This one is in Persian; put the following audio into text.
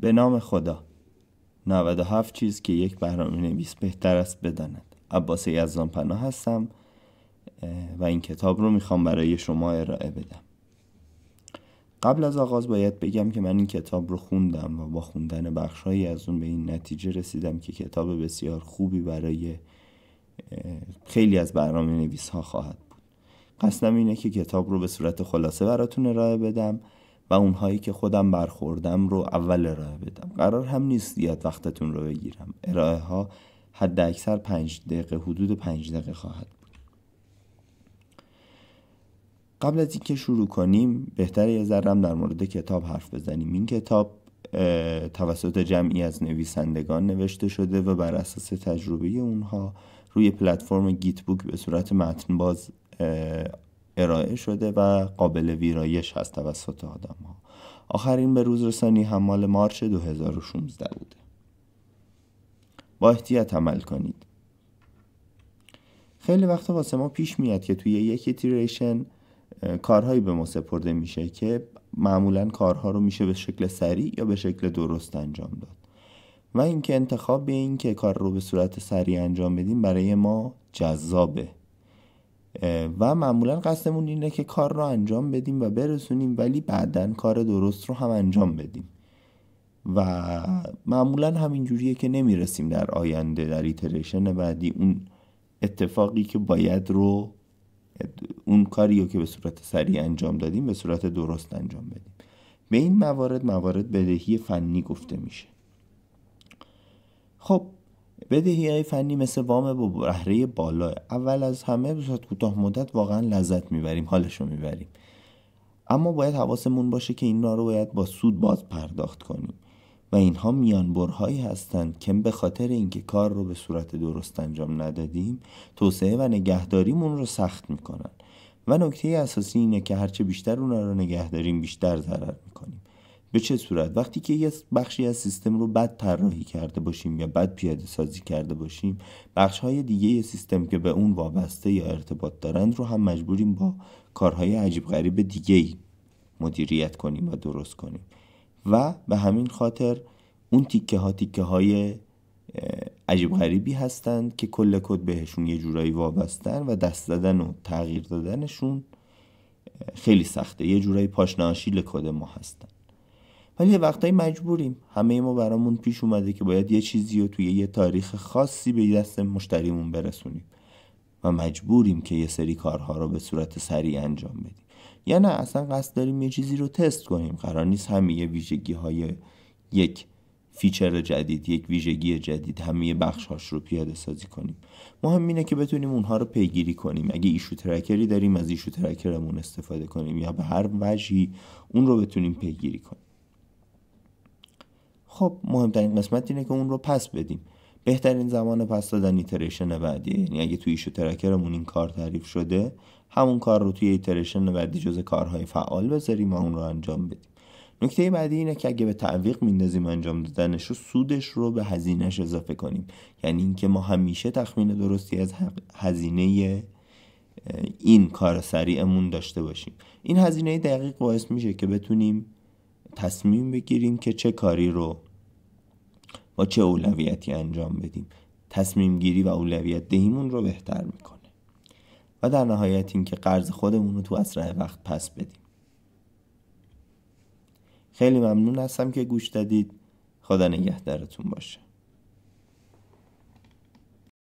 به نام خدا 97 چیز که یک برنامه نویس بهتر است بداند عباس یزدان پناه هستم و این کتاب رو میخوام برای شما ارائه بدم قبل از آغاز باید بگم که من این کتاب رو خوندم و با خوندن بخشهایی از اون به این نتیجه رسیدم که کتاب بسیار خوبی برای خیلی از برنامه نویس ها خواهد بود قصدم اینه که کتاب رو به صورت خلاصه براتون ارائه بدم و اونهایی که خودم برخوردم رو اول ارائه بدم قرار هم نیست زیاد وقتتون رو بگیرم ارائه ها حد اکثر پنج دقیقه حدود پنج دقیقه خواهد بود قبل از اینکه شروع کنیم بهتر یه ذرم در مورد کتاب حرف بزنیم این کتاب توسط جمعی از نویسندگان نوشته شده و بر اساس تجربه اونها روی پلتفرم گیت بوک به صورت باز ارائه شده و قابل ویرایش هست توسط آدم ها آخرین به روز رسانی مارچ 2016 بوده با احتیاط عمل کنید خیلی وقتا واسه ما پیش میاد که توی یک ایتریشن کارهایی به ما سپرده میشه که معمولا کارها رو میشه به شکل سریع یا به شکل درست انجام داد و اینکه انتخاب به این که کار رو به صورت سریع انجام بدیم برای ما جذابه و معمولا قصدمون اینه که کار رو انجام بدیم و برسونیم ولی بعدا کار درست رو هم انجام بدیم و معمولا همین جوریه که نمیرسیم در آینده در ایتریشن بعدی اون اتفاقی که باید رو اون کاری رو که به صورت سریع انجام دادیم به صورت درست انجام بدیم به این موارد موارد بدهی فنی گفته میشه خب بدهی های فنی مثل وام با بهره بالا اول از همه به کوتاه مدت واقعا لذت میبریم حالش رو میبریم اما باید حواسمون باشه که اینا رو باید با سود باز پرداخت کنیم و اینها برهایی هستند که به خاطر اینکه کار رو به صورت درست انجام ندادیم توسعه و نگهداریمون رو سخت میکنن و نکته اساسی اینه که هرچه بیشتر اونا رو نگهداریم بیشتر ضرر میکنیم به چه صورت وقتی که یه بخشی از سیستم رو بد طراحی کرده باشیم یا بد پیاده سازی کرده باشیم بخش های دیگه یه سیستم که به اون وابسته یا ارتباط دارند رو هم مجبوریم با کارهای عجیب غریب دیگه ای مدیریت کنیم و درست کنیم و به همین خاطر اون تیکه ها تیکه های عجیب غریبی هستند که کل کد بهشون یه جورایی وابستن و دست زدن و تغییر دادنشون خیلی سخته یه جورایی پاشناشیل کد ما هستن ولی وقتایی مجبوریم همه ما برامون پیش اومده که باید یه چیزی رو توی یه تاریخ خاصی به دست مشتریمون برسونیم و مجبوریم که یه سری کارها رو به صورت سریع انجام بدیم یا نه اصلا قصد داریم یه چیزی رو تست کنیم قرار نیست همه ویژگی های یک فیچر جدید یک ویژگی جدید همه بخش هاش رو پیاده سازی کنیم مهم اینه که بتونیم اونها رو پیگیری کنیم اگه ایشو ترکری داریم از ایشو ترکرمون استفاده کنیم یا به هر وجهی اون رو بتونیم پیگیری کنیم خب مهمترین قسمت اینه که اون رو پس بدیم بهترین زمان پس دادن ایتریشن بعدی یعنی اگه توی ایشو ترکرمون این کار تعریف شده همون کار رو توی ایتریشن بعدی جز کارهای فعال بذاریم و اون رو انجام بدیم نکته بعدی اینه که اگه به تعویق میندازیم انجام دادنش رو سودش رو به هزینهش اضافه کنیم یعنی اینکه ما همیشه تخمین درستی از هزینه این کار سریعمون داشته باشیم این هزینه دقیق باعث میشه که بتونیم تصمیم بگیریم که چه کاری رو با چه اولویتی انجام بدیم تصمیم گیری و اولویت دهیمون رو بهتر میکنه و در نهایت اینکه قرض خودمون رو تو اسرع وقت پس بدیم خیلی ممنون هستم که گوش دادید خدا نگهدارتون باشه